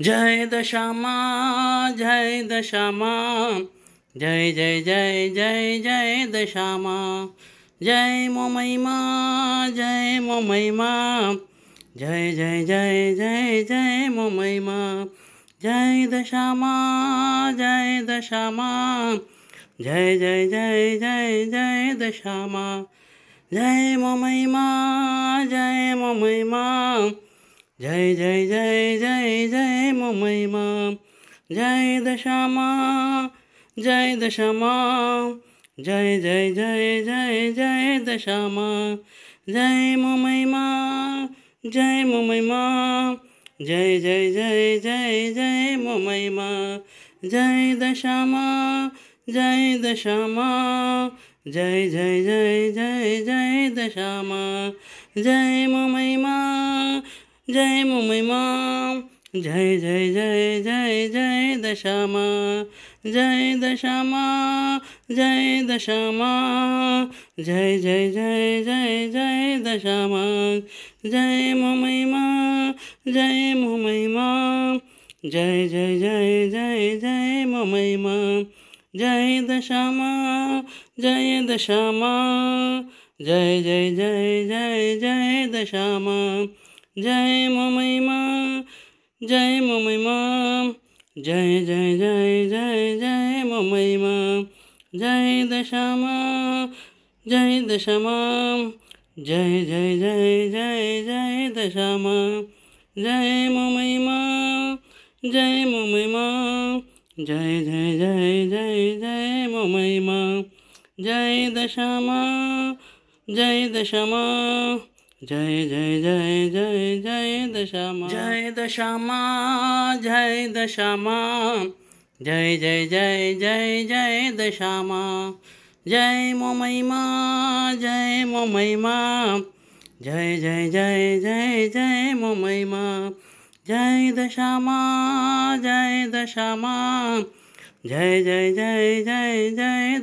دشاما دشاما دشاما ج دشام دشاما دش مشام جا جما جما جشا ماں جشا ماں جشام جا جما ج می ماں جشام جشا مشام جی میم جی میم ماں جی جی جی جی جی میم ماں جشا جشام جشا می ماں ج می ماں جی دشا مشا ماں جی دشا ماں جشا ماں جی میم ماں جی جی ماں جشا ماں جی دشا ماں جی دشا م ج میم جی میم ماں جی میم ماں جی دشام جی دشم دشام جما جما جما جشا ماں جی دشما جشا جشام جشام جی جشام جی ماں جی میما جی ماں جی دشام جشام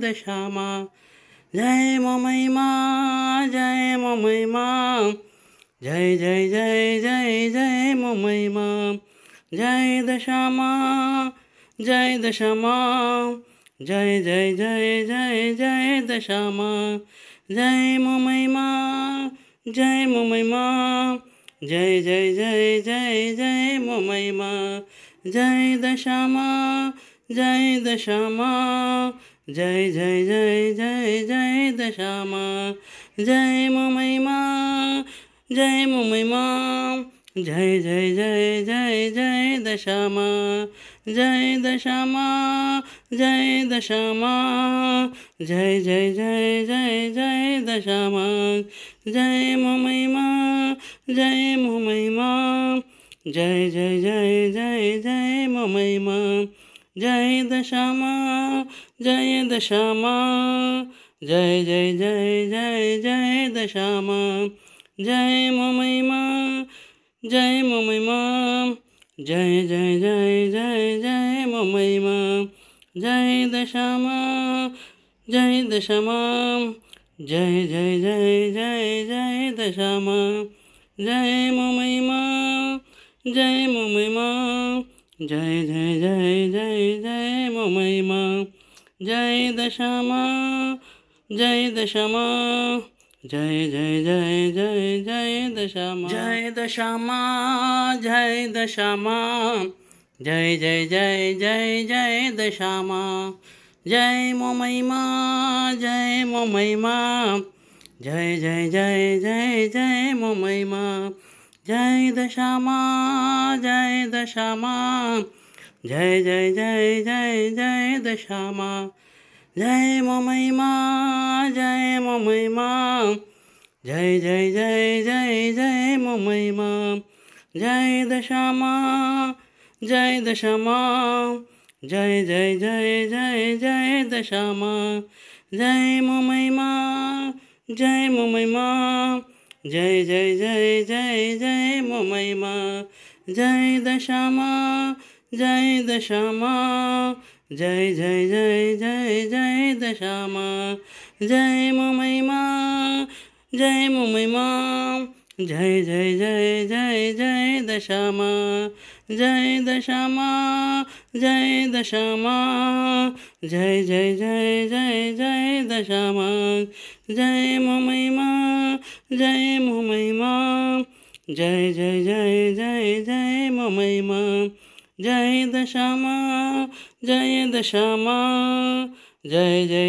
جشام ممئی ماں ممئی ممئی ممئی ماں ماں جما جما جشام جشا مشام جی مم مما جی جی جی جی مم جشا مشام جشا ماں جی ماں جی میم ماں جی دشا ماں جشا ماں جی دشا ماں جی جی دشا ماں جی میم جی میم جی جی جی جی جی میم ج دشام جش مشام جی ماں جی میم ماں جی میم ماں جی دشام جشا جشا میم جی میم ماں ج ماں جشا مشا جشا جشا مشام جی جی جی جشا می ماں جی ماں جی جی جی جی ماں ج دشام جش مشام جما جما جما جشا مشام جشا می ماں جی میم ماں ج ماں جشام جشام جی جی جی دشام جا جی ماں ج دش مشام جشا ماں جشا ماں جی میم جی جی ماں جشا ماں جی دشا ماں جی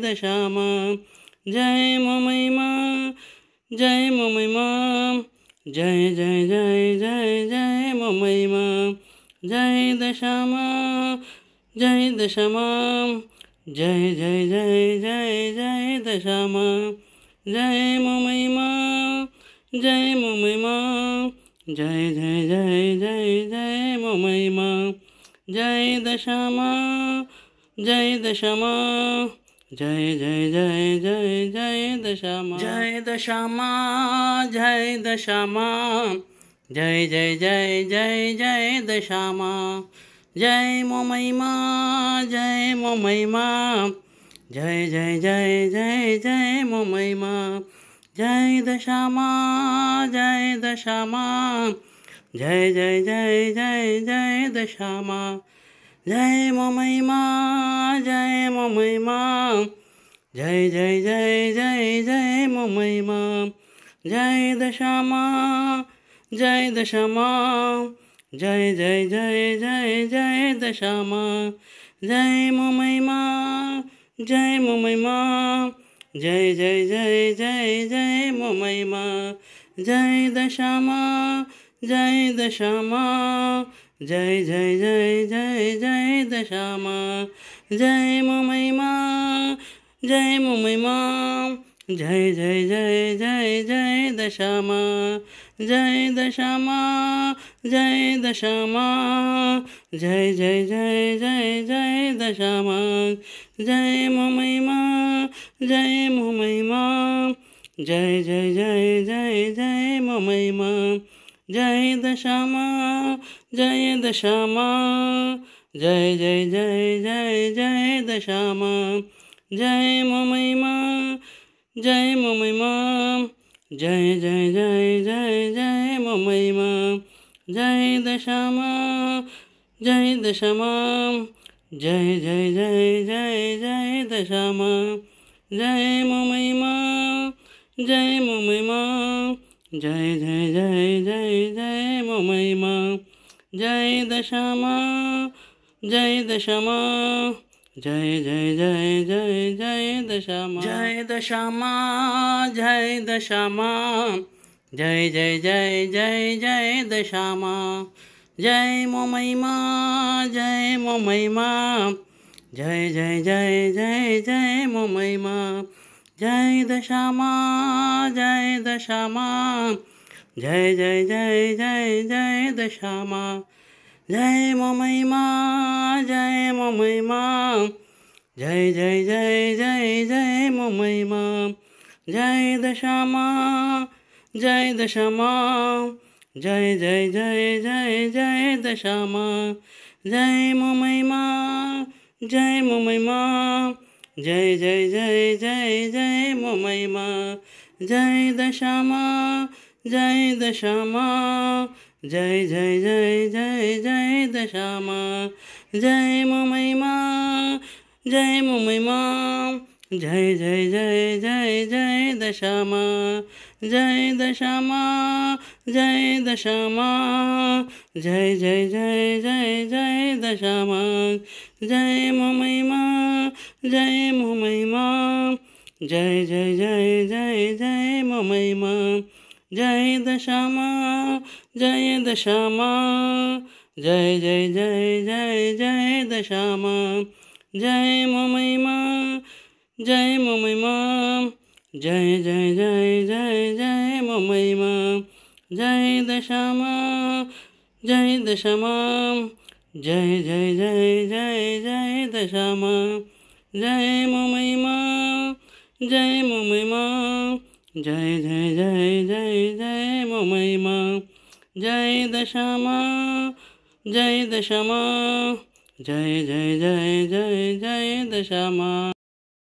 دشا ماں جی ماں مام مام ج می ماں جی میم ماں جی دشام مام دشم جشا مام جی میم ماں جی میم ماں مام دشا ماں جی دشم جش مشام جشا مشام جی ماں جی میما جی ماں جی دشام جشا مشام ج می ماں جی مم جما جشا ماں جی دشام جشا می مما جما جما جشا ماں جشا م ج دشا ماں جی میم جی میم ماں جی دشا مشا ماں جی دشا ماں جی جی دشا ماں جی میم جی میم جی جی جی جی جی میم ج دشام جش مشام جی ماں جی میم ماں جی میم ماں جی دشام جشا جشا میم جی میم ماں ج ماں جشا مشا جشا جشا مشام جی جی جی جشا می ماں جی میم جی جی جی جی مم ج دشام جش مشام جما جما جما جشا مشام جشا می ماں جی میم ماں जय जय जय जय जय मोमयमा जय दशामा जय दशामा जय जय जय जय जय दशामा जय मोमयमा जय मोमयमा جشا مشام جشا ماں جشا میم جی میم جی مہما جشا ماں جی دشا ماں جی جی دشا ماں ج میما جی مم جشا مشام جشا میم جی میم ماں جی میم ماں جی دشا ماں جی دشا جشا م